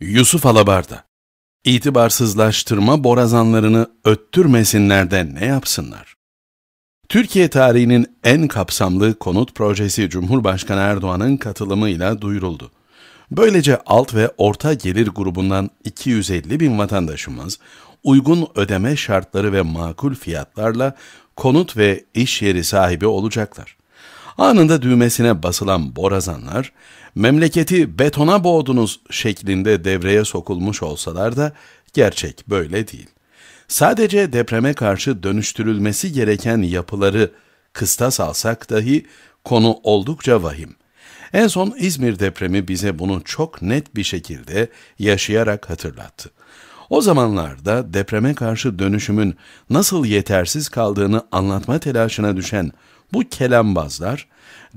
Yusuf Alabarda İtibarsızlaştırma borazanlarını öttürmesinler de ne yapsınlar? Türkiye tarihinin en kapsamlı konut projesi Cumhurbaşkanı Erdoğan'ın katılımıyla duyuruldu. Böylece alt ve orta gelir grubundan 250 bin vatandaşımız uygun ödeme şartları ve makul fiyatlarla konut ve iş yeri sahibi olacaklar. Anında düğmesine basılan borazanlar, memleketi betona boğdunuz şeklinde devreye sokulmuş olsalar da gerçek böyle değil. Sadece depreme karşı dönüştürülmesi gereken yapıları kıstas alsak dahi konu oldukça vahim. En son İzmir depremi bize bunu çok net bir şekilde yaşayarak hatırlattı. O zamanlarda depreme karşı dönüşümün nasıl yetersiz kaldığını anlatma telaşına düşen bu kelambazlar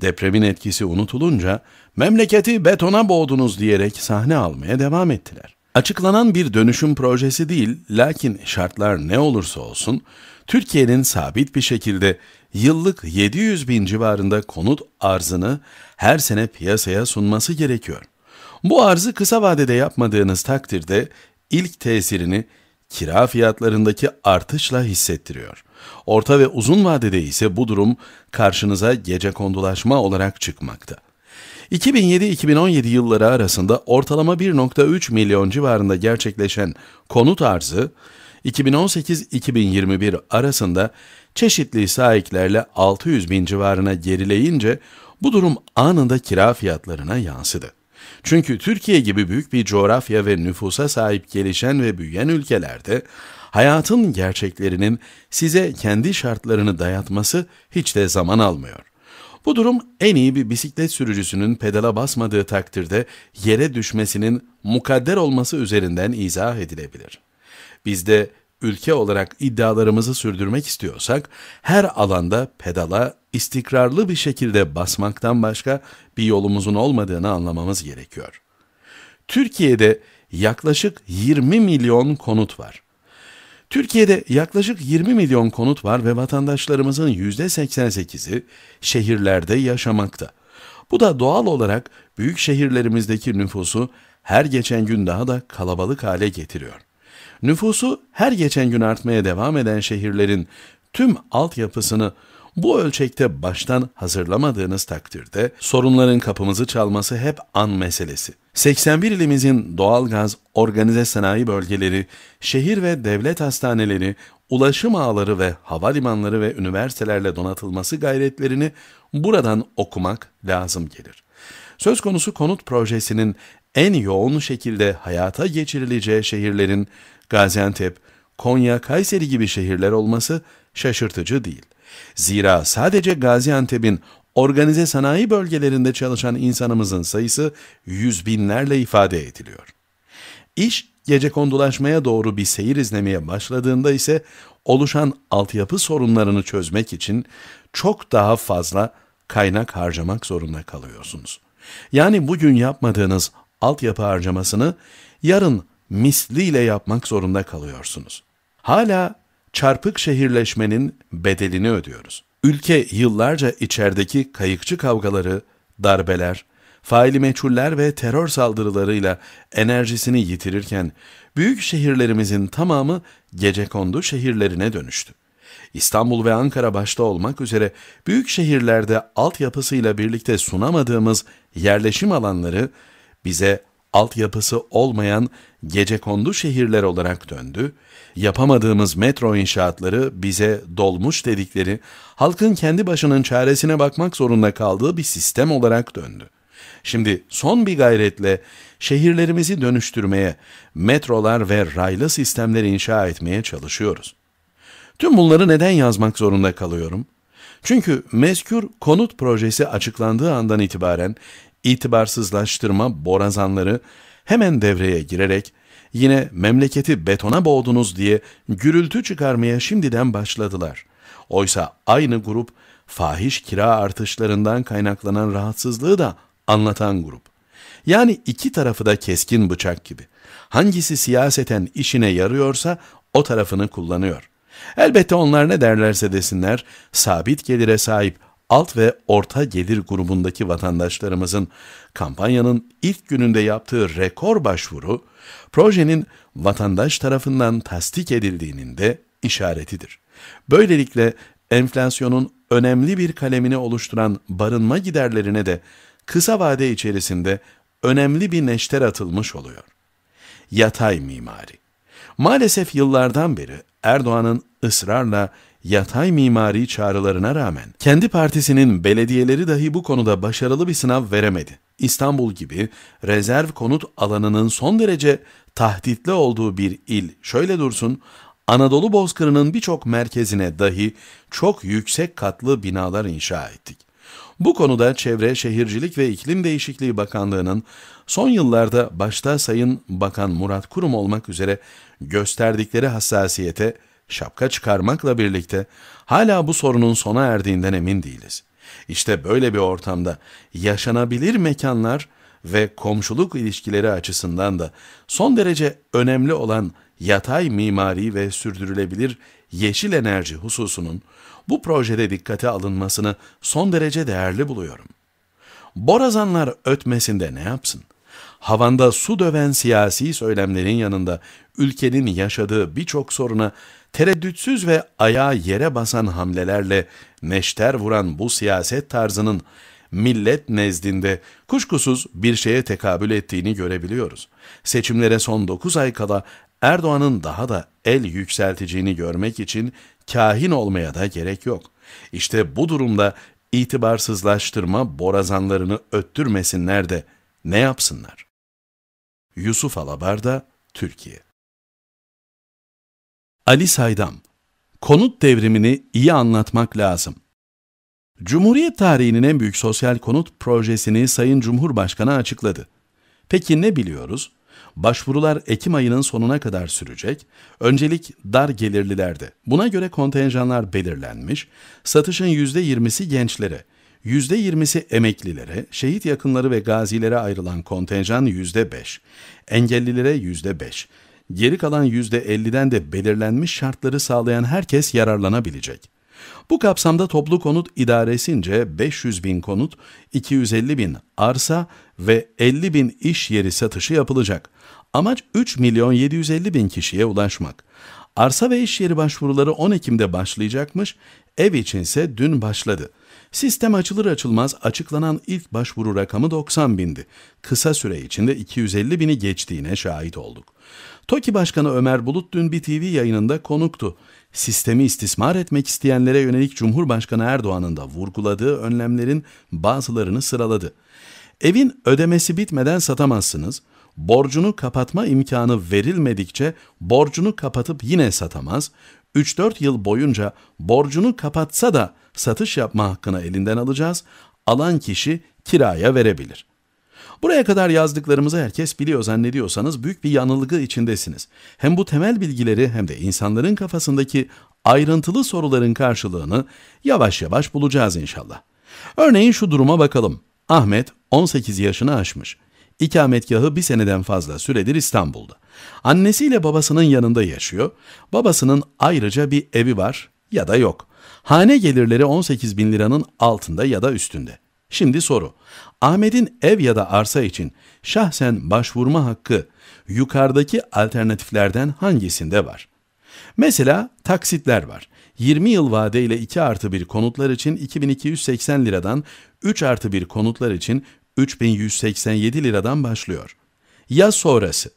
depremin etkisi unutulunca memleketi betona boğdunuz diyerek sahne almaya devam ettiler. Açıklanan bir dönüşüm projesi değil, lakin şartlar ne olursa olsun, Türkiye'nin sabit bir şekilde yıllık 700 bin civarında konut arzını her sene piyasaya sunması gerekiyor. Bu arzı kısa vadede yapmadığınız takdirde ilk tesirini kira fiyatlarındaki artışla hissettiriyor. Orta ve uzun vadede ise bu durum karşınıza gece kondulaşma olarak çıkmakta. 2007-2017 yılları arasında ortalama 1.3 milyon civarında gerçekleşen konut arzı, 2018-2021 arasında çeşitli sahiplerle 600 bin civarına gerileyince bu durum anında kira fiyatlarına yansıdı. Çünkü Türkiye gibi büyük bir coğrafya ve nüfusa sahip gelişen ve büyüyen ülkelerde hayatın gerçeklerinin size kendi şartlarını dayatması hiç de zaman almıyor. Bu durum en iyi bir bisiklet sürücüsünün pedala basmadığı takdirde yere düşmesinin mukadder olması üzerinden izah edilebilir. Bizde ülke olarak iddialarımızı sürdürmek istiyorsak her alanda pedala istikrarlı bir şekilde basmaktan başka bir yolumuzun olmadığını anlamamız gerekiyor. Türkiye'de yaklaşık 20 milyon konut var. Türkiye'de yaklaşık 20 milyon konut var ve vatandaşlarımızın %88'i şehirlerde yaşamakta. Bu da doğal olarak büyük şehirlerimizdeki nüfusu her geçen gün daha da kalabalık hale getiriyor. Nüfusu her geçen gün artmaya devam eden şehirlerin tüm altyapısını bu ölçekte baştan hazırlamadığınız takdirde sorunların kapımızı çalması hep an meselesi. 81 ilimizin doğalgaz, organize sanayi bölgeleri, şehir ve devlet hastaneleri, ulaşım ağları ve havalimanları ve üniversitelerle donatılması gayretlerini buradan okumak lazım gelir. Söz konusu konut projesinin en yoğun şekilde hayata geçirileceği şehirlerin Gaziantep, Konya, Kayseri gibi şehirler olması şaşırtıcı değil. Zira sadece Gaziantep'in organize sanayi bölgelerinde çalışan insanımızın sayısı yüz binlerle ifade ediliyor. İş gece kondulaşmaya doğru bir seyir izlemeye başladığında ise oluşan altyapı sorunlarını çözmek için çok daha fazla kaynak harcamak zorunda kalıyorsunuz. Yani bugün yapmadığınız altyapı harcamasını yarın misliyle yapmak zorunda kalıyorsunuz. Hala çarpık şehirleşmenin bedelini ödüyoruz. Ülke yıllarca içerideki kayıkçı kavgaları, darbeler, faili meçhuller ve terör saldırılarıyla enerjisini yitirirken büyük şehirlerimizin tamamı gecekondu şehirlerine dönüştü. İstanbul ve Ankara başta olmak üzere büyük şehirlerde altyapısıyla birlikte sunamadığımız yerleşim alanları bize altyapısı olmayan gecekondu şehirler olarak döndü, yapamadığımız metro inşaatları bize dolmuş dedikleri, halkın kendi başının çaresine bakmak zorunda kaldığı bir sistem olarak döndü. Şimdi son bir gayretle şehirlerimizi dönüştürmeye, metrolar ve raylı sistemleri inşa etmeye çalışıyoruz. Tüm bunları neden yazmak zorunda kalıyorum? Çünkü mezkür konut projesi açıklandığı andan itibaren itibarsızlaştırma borazanları hemen devreye girerek yine memleketi betona boğdunuz diye gürültü çıkarmaya şimdiden başladılar. Oysa aynı grup fahiş kira artışlarından kaynaklanan rahatsızlığı da anlatan grup. Yani iki tarafı da keskin bıçak gibi. Hangisi siyaseten işine yarıyorsa o tarafını kullanıyor. Elbette onlar ne derlerse desinler, sabit gelire sahip alt ve orta gelir grubundaki vatandaşlarımızın kampanyanın ilk gününde yaptığı rekor başvuru, projenin vatandaş tarafından tasdik edildiğinin de işaretidir. Böylelikle enflasyonun önemli bir kalemini oluşturan barınma giderlerine de kısa vade içerisinde önemli bir neşter atılmış oluyor. Yatay mimari Maalesef yıllardan beri Erdoğan'ın ısrarla yatay mimari çağrılarına rağmen kendi partisinin belediyeleri dahi bu konuda başarılı bir sınav veremedi. İstanbul gibi rezerv konut alanının son derece tahditli olduğu bir il şöyle dursun, Anadolu Bozkırı'nın birçok merkezine dahi çok yüksek katlı binalar inşa ettik. Bu konuda Çevre Şehircilik ve İklim Değişikliği Bakanlığı'nın son yıllarda başta Sayın Bakan Murat Kurum olmak üzere gösterdikleri hassasiyete şapka çıkarmakla birlikte hala bu sorunun sona erdiğinden emin değiliz. İşte böyle bir ortamda yaşanabilir mekanlar ve komşuluk ilişkileri açısından da son derece önemli olan yatay mimari ve sürdürülebilir yeşil enerji hususunun bu projede dikkate alınmasını son derece değerli buluyorum. Borazanlar ötmesinde ne yapsın? Havanda su döven siyasi söylemlerin yanında ülkenin yaşadığı birçok soruna Tereddütsüz ve ayağa yere basan hamlelerle neşter vuran bu siyaset tarzının millet nezdinde kuşkusuz bir şeye tekabül ettiğini görebiliyoruz. Seçimlere son 9 ay kala Erdoğan'ın daha da el yükselteceğini görmek için kahin olmaya da gerek yok. İşte bu durumda itibarsızlaştırma borazanlarını öttürmesinler de ne yapsınlar? Yusuf Alabarda Türkiye Ali Saydam Konut devrimini iyi anlatmak lazım. Cumhuriyet tarihinin en büyük sosyal konut projesini Sayın Cumhurbaşkanı açıkladı. Peki ne biliyoruz? Başvurular Ekim ayının sonuna kadar sürecek. Öncelik dar gelirlilerde. Buna göre kontenjanlar belirlenmiş. Satışın %20'si gençlere, %20'si emeklilere, şehit yakınları ve gazilere ayrılan kontenjan %5, engellilere %5, geri kalan %50'den de belirlenmiş şartları sağlayan herkes yararlanabilecek. Bu kapsamda toplu konut idaresince 500 bin konut, 250 bin arsa ve 50 bin iş yeri satışı yapılacak. Amaç 3 milyon 750 bin kişiye ulaşmak. Arsa ve iş yeri başvuruları 10 Ekim'de başlayacakmış, ev içinse dün başladı.'' Sistem açılır açılmaz açıklanan ilk başvuru rakamı 90 bindi. Kısa süre içinde 250 bini geçtiğine şahit olduk. TOKİ Başkanı Ömer Bulut dün bir TV yayınında konuktu. Sistemi istismar etmek isteyenlere yönelik Cumhurbaşkanı Erdoğan'ın da vurguladığı önlemlerin bazılarını sıraladı. Evin ödemesi bitmeden satamazsınız. Borcunu kapatma imkanı verilmedikçe borcunu kapatıp yine satamaz. 3-4 yıl boyunca borcunu kapatsa da satış yapma hakkını elinden alacağız. Alan kişi kiraya verebilir. Buraya kadar yazdıklarımızı herkes biliyor zannediyorsanız büyük bir yanılgı içindesiniz. Hem bu temel bilgileri hem de insanların kafasındaki ayrıntılı soruların karşılığını yavaş yavaş bulacağız inşallah. Örneğin şu duruma bakalım. Ahmet 18 yaşını aşmış. İkametgahı bir seneden fazla süredir İstanbul'da. Annesiyle babasının yanında yaşıyor. Babasının ayrıca bir evi var ya da yok. Hane gelirleri 18 bin liranın altında ya da üstünde. Şimdi soru. Ahmet'in ev ya da arsa için şahsen başvurma hakkı yukarıdaki alternatiflerden hangisinde var? Mesela taksitler var. 20 yıl vadeyle 2 artı 1 konutlar için 2280 liradan, 3 artı 1 konutlar için 3187 liradan başlıyor. Ya sonrası?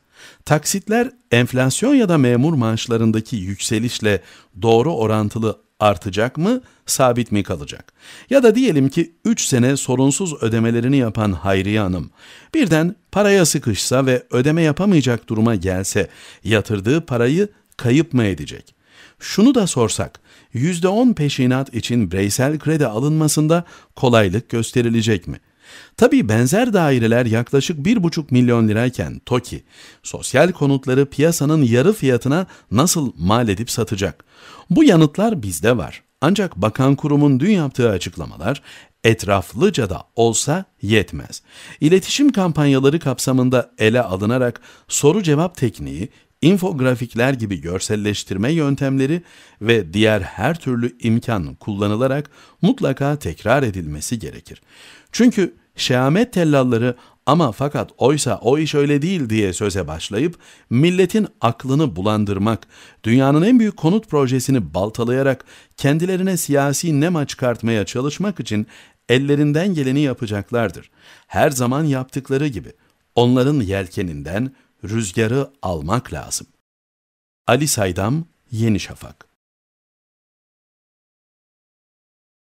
Taksitler enflasyon ya da memur maaşlarındaki yükselişle doğru orantılı artacak mı, sabit mi kalacak? Ya da diyelim ki 3 sene sorunsuz ödemelerini yapan Hayriye Hanım, birden paraya sıkışsa ve ödeme yapamayacak duruma gelse, yatırdığı parayı kayıp mı edecek? Şunu da sorsak, %10 peşinat için bireysel kredi alınmasında kolaylık gösterilecek mi? Tabii benzer daireler yaklaşık 1,5 milyon lirayken TOKİ, sosyal konutları piyasanın yarı fiyatına nasıl mal edip satacak? Bu yanıtlar bizde var. Ancak bakan kurumun dün yaptığı açıklamalar etraflıca da olsa yetmez. İletişim kampanyaları kapsamında ele alınarak soru cevap tekniği, infografikler gibi görselleştirme yöntemleri ve diğer her türlü imkan kullanılarak mutlaka tekrar edilmesi gerekir. Çünkü şehamet tellalları ama fakat oysa o iş öyle değil diye söze başlayıp milletin aklını bulandırmak, dünyanın en büyük konut projesini baltalayarak kendilerine siyasi nema çıkartmaya çalışmak için ellerinden geleni yapacaklardır. Her zaman yaptıkları gibi onların yelkeninden rüzgarı almak lazım. Ali Saydam, Yeni Şafak